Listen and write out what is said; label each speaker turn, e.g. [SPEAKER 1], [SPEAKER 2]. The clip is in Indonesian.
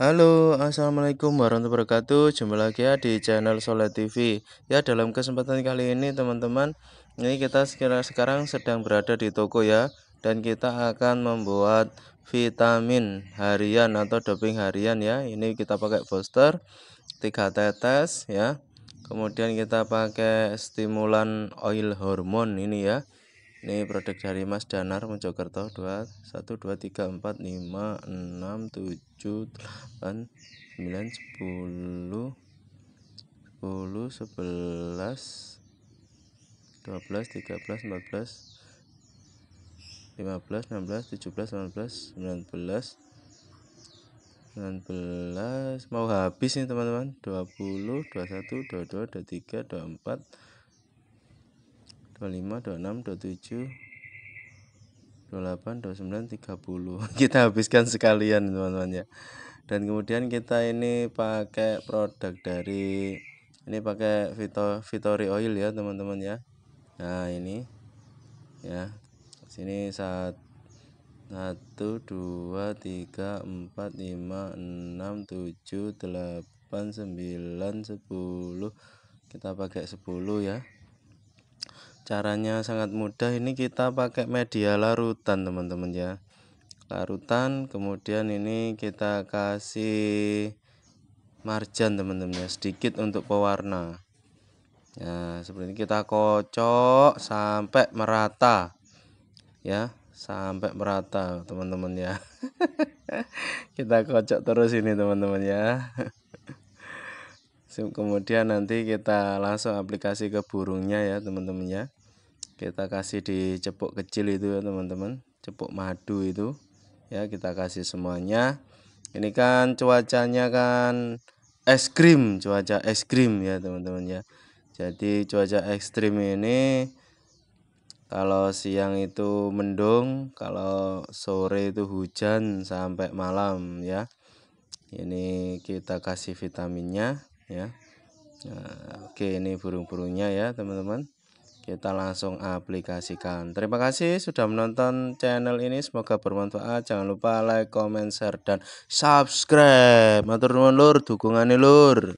[SPEAKER 1] Halo, Assalamualaikum warahmatullahi wabarakatuh Jumpa lagi ya di channel solat TV Ya, dalam kesempatan kali ini teman-teman Ini kita sekarang sedang berada di toko ya Dan kita akan membuat vitamin harian atau doping harian ya Ini kita pakai booster 3 tetes ya Kemudian kita pakai stimulan oil hormon ini ya ini produk dari Mas Danar Mojokerto 2 1 2 3 4 5 6 7 8 9 10 10 11 12 13 14 15 16 17 18 19 19 mau habis nih teman-teman 20 21 22 23 24 25 26 27 28 29 30 kita habiskan sekalian teman-teman ya dan kemudian kita ini pakai produk dari ini pakai Vito Vitori oil ya teman-teman ya nah ini ya sini saat 1 2 3 4 5 6 7 8 9 10 kita pakai 10 ya caranya sangat mudah ini kita pakai media larutan teman-teman ya larutan kemudian ini kita kasih marjan teman-teman ya sedikit untuk pewarna ya seperti ini kita kocok sampai merata ya sampai merata teman-teman ya kita kocok terus ini teman-teman ya kemudian nanti kita langsung aplikasi ke burungnya ya teman-teman ya kita kasih di cepuk kecil itu ya teman-teman cepuk madu itu ya kita kasih semuanya ini kan cuacanya kan es krim cuaca es krim ya teman-teman ya jadi cuaca ekstrim ini kalau siang itu mendung kalau sore itu hujan sampai malam ya ini kita kasih vitaminnya ya nah, oke ini burung-burungnya ya teman-teman kita langsung aplikasikan. Terima kasih sudah menonton channel ini, semoga bermanfaat. Jangan lupa like, comment, share dan subscribe. Matur nuwun lur, dukungane lur.